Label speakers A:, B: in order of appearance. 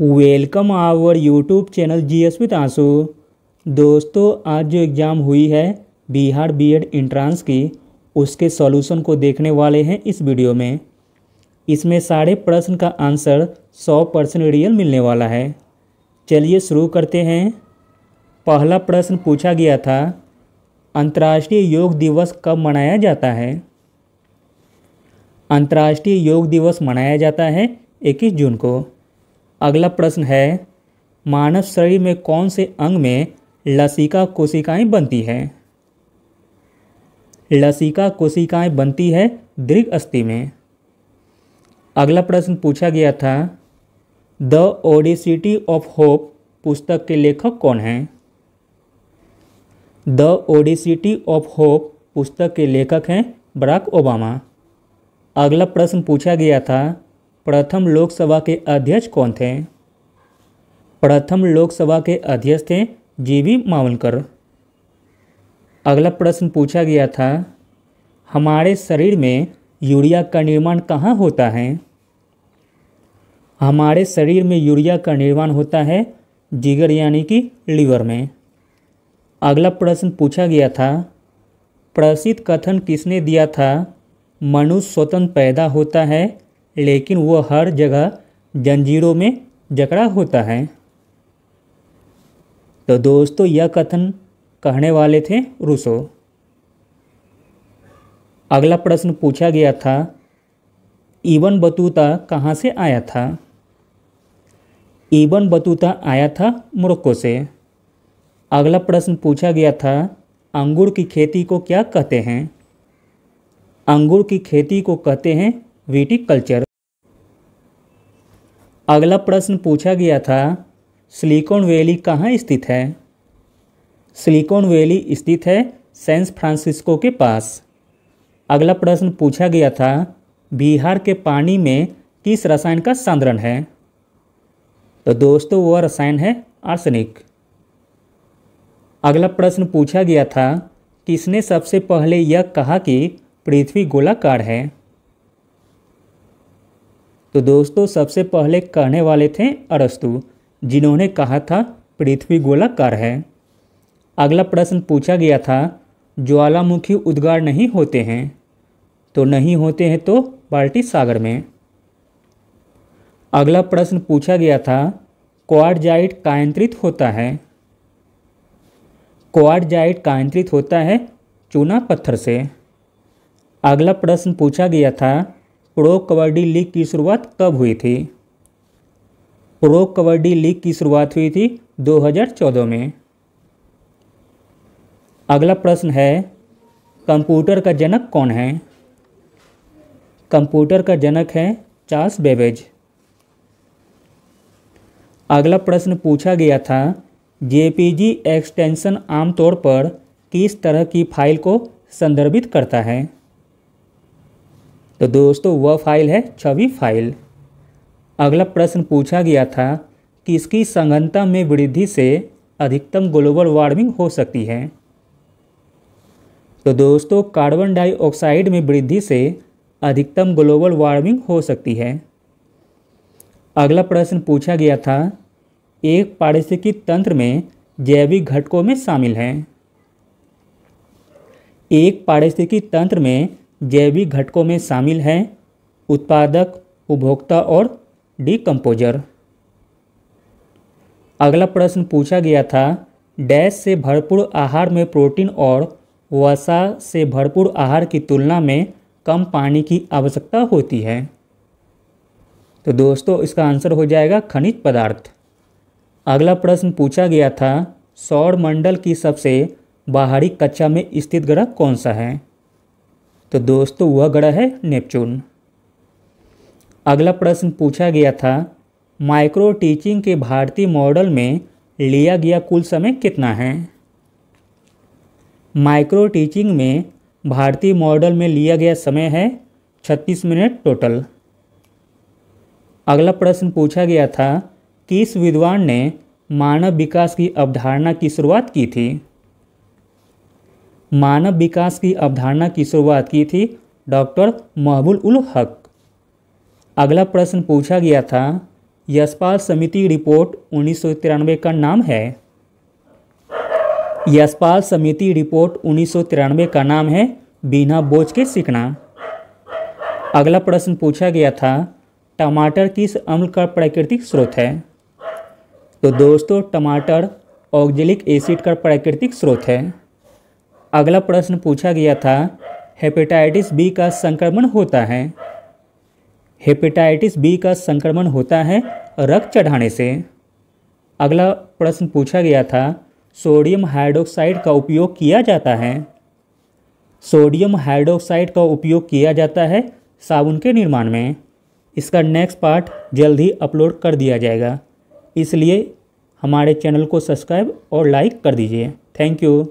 A: welcome our YouTube channel G S with Anshu दोस्तों आज जो एग्ज़ाम हुई है बिहार बीएड इंट्रांस की उसके सॉल्यूशन को देखने वाले हैं इस वीडियो में इसमें सारे प्रश्न का आंसर 100 परसेंट रियल मिलने वाला है चलिए शुरू करते हैं पहला प्रश्न पूछा गया था अंतर्राष्ट्रीय योग दिवस कब मनाया जाता है अंतर्राष्ट्रीय योग दिवस मनाया जाता है 21 जून को अगला प्रश्न है मानव शरीर में कौन से अंग में लसिका कोशिकाएं बनती हैं लसिका कोशिकाएं बनती है दीर्घ अस्थि में अगला प्रश्न पूछा गया था द ओडिसिटी ऑफ होप पुस्तक के लेखक कौन हैं द ओडिसिटी ऑफ होप पुस्तक के लेखक हैं बराक ओबामा अगला प्रश्न पूछा गया था प्रथम लोकसभा के अध्यक्ष कौन थे प्रथम लोकसभा के अध्यक्ष थे जी वी मावलकर अगला प्रश्न पूछा गया था हमारे शरीर में यूरिया का निर्माण कहाँ होता है हमारे शरीर में यूरिया का निर्माण होता है जिगर यानी कि लीवर में अगला प्रश्न पूछा गया था प्रसिद्ध कथन किसने दिया था मनुष्य स्वतंत्र पैदा होता है लेकिन वह हर जगह जंजीरों में जकड़ा होता है तो दोस्तों यह कथन कहने वाले थे रूसो अगला प्रश्न पूछा गया था इवन बतूता कहाँ से आया था इवन बतूता आया था मुरक्को से अगला प्रश्न पूछा गया था अंगूर की खेती को क्या कहते हैं अंगूर की खेती को कहते हैं कल्चर अगला प्रश्न पूछा गया था सिलिकॉन वैली कहाँ स्थित है सिलिकॉन वैली स्थित है सैन फ्रांसिस्को के पास अगला प्रश्न पूछा गया था बिहार के पानी में किस रसायन का सांद्रण है तो दोस्तों वह रसायन है आर्सेनिक अगला प्रश्न पूछा गया था किसने सबसे पहले यह कहा कि पृथ्वी गोलाकार है तो दोस्तों सबसे पहले कहने वाले थे अरस्तु जिन्होंने कहा था पृथ्वी गोलाकार है अगला प्रश्न पूछा गया था ज्वालामुखी उद्गार नहीं होते हैं तो नहीं होते हैं तो बाल्टी सागर में अगला प्रश्न पूछा गया था क्वाडजाइट कायंत्रित होता है क्वाडजाइट कायंत्रित होता है चूना पत्थर से अगला प्रश्न पूछा गया था प्रो कबड्डी लीग की शुरुआत कब हुई थी प्रो कबड्डी लीग की शुरुआत हुई थी 2014 में अगला प्रश्न है कंप्यूटर का जनक कौन है कंप्यूटर का जनक है चार्ल्स बेबेज अगला प्रश्न पूछा गया था जेपीजी एक्सटेंशन आमतौर पर किस तरह की फाइल को संदर्भित करता है तो दोस्तों वह फाइल है छवि फाइल अगला प्रश्न पूछा गया था कि इसकी संघनता में वृद्धि से अधिकतम ग्लोबल वार्मिंग हो सकती है तो दोस्तों कार्बन डाइऑक्साइड में वृद्धि से अधिकतम ग्लोबल वार्मिंग हो सकती है अगला प्रश्न पूछा गया था एक पारिस्थितिकी तंत्र में जैविक घटकों में शामिल हैं एक पारिस्थितिकी तंत्र में जैविक घटकों में शामिल हैं उत्पादक उपभोक्ता और डिकम्पोजर अगला प्रश्न पूछा गया था डैश से भरपूर आहार में प्रोटीन और वसा से भरपूर आहार की तुलना में कम पानी की आवश्यकता होती है तो दोस्तों इसका आंसर हो जाएगा खनिज पदार्थ अगला प्रश्न पूछा गया था सौर मंडल की सबसे बाहरी कक्षा में स्थित ग्रह कौन सा है तो दोस्तों वह ग्रह है नेपच्यून अगला प्रश्न पूछा गया था माइक्रो टीचिंग के भारतीय मॉडल में लिया गया कुल समय कितना है माइक्रो टीचिंग में भारतीय मॉडल में लिया गया समय है 36 मिनट टोटल अगला प्रश्न पूछा गया था किस विद्वान ने मानव विकास की अवधारणा की शुरुआत की थी मानव विकास की अवधारणा की शुरुआत की थी डॉक्टर महबूल उल हक अगला प्रश्न पूछा गया था यशपाल समिति रिपोर्ट उन्नीस का नाम है यशपाल समिति रिपोर्ट उन्नीस का नाम है बिना बोझ के सीखना अगला प्रश्न पूछा गया था टमाटर किस अम्ल का प्राकृतिक स्रोत है तो दोस्तों टमाटर ऑक्जेलिक एसिड का प्राकृतिक स्रोत है अगला प्रश्न पूछा गया था हेपेटाइटिस बी का संक्रमण होता है हेपेटाइटिस बी का संक्रमण होता है रक्त चढ़ाने से अगला प्रश्न पूछा गया था सोडियम हाइड्रोक्साइड का उपयोग किया जाता है सोडियम हाइड्रोक्साइड का उपयोग किया जाता है साबुन के निर्माण में इसका नेक्स्ट पार्ट जल्द ही अपलोड कर दिया जाएगा इसलिए हमारे चैनल को सब्सक्राइब और लाइक कर दीजिए थैंक यू